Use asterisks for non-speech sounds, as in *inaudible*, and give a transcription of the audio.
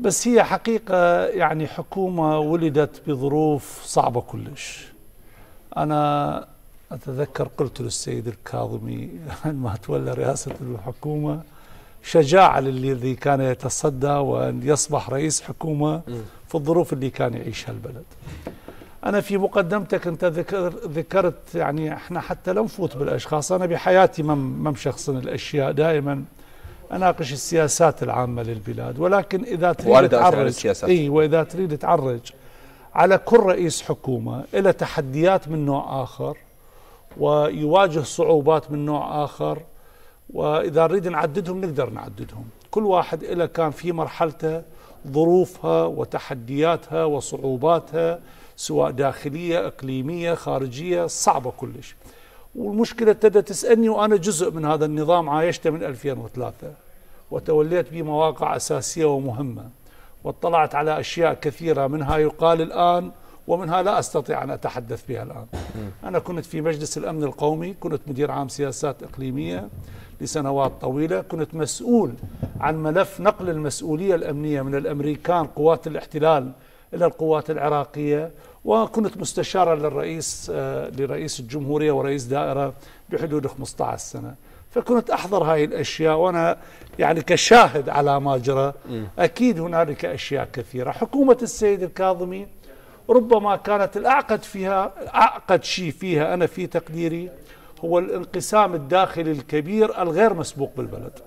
بس هي حقيقة يعني حكومة ولدت بظروف صعبة كلش أنا أتذكر قلت للسيد الكاظمي عندما *laughs* تولى رئاسة الحكومة شجاعة للذي كان يتصدى وأن يصبح رئيس حكومة في الظروف اللي كان يعيشها البلد أنا في مقدمتك أنت ذكر ذكرت يعني إحنا حتى لم نفوت بالأشخاص أنا بحياتي مم, مم الأشياء دائما اناقش السياسات العامه للبلاد ولكن اذا تريد تعرج اي واذا تريد تعرج على كل رئيس حكومه له تحديات من نوع اخر ويواجه صعوبات من نوع اخر واذا نريد نعددهم نقدر نعددهم كل واحد له كان في مرحلته ظروفها وتحدياتها وصعوباتها سواء داخليه اقليميه خارجيه صعبه كلش والمشكلة ابتدت تسألني وأنا جزء من هذا النظام عايشته من 2003 وتوليت به مواقع أساسية ومهمة واطلعت على أشياء كثيرة منها يقال الآن ومنها لا أستطيع أن أتحدث بها الآن أنا كنت في مجلس الأمن القومي كنت مدير عام سياسات إقليمية لسنوات طويلة كنت مسؤول عن ملف نقل المسؤولية الأمنية من الأمريكان قوات الاحتلال إلى القوات العراقية وكنت مستشارا للرئيس آه، لرئيس الجمهورية ورئيس دائرة بحدود 15 سنة فكنت أحضر هاي الأشياء وأنا يعني كشاهد على ما جرى أكيد هنالك أشياء كثيرة حكومة السيد الكاظمي ربما كانت الأعقد فيها أعقد شيء فيها أنا في تقديري هو الانقسام الداخلي الكبير الغير مسبوق بالبلد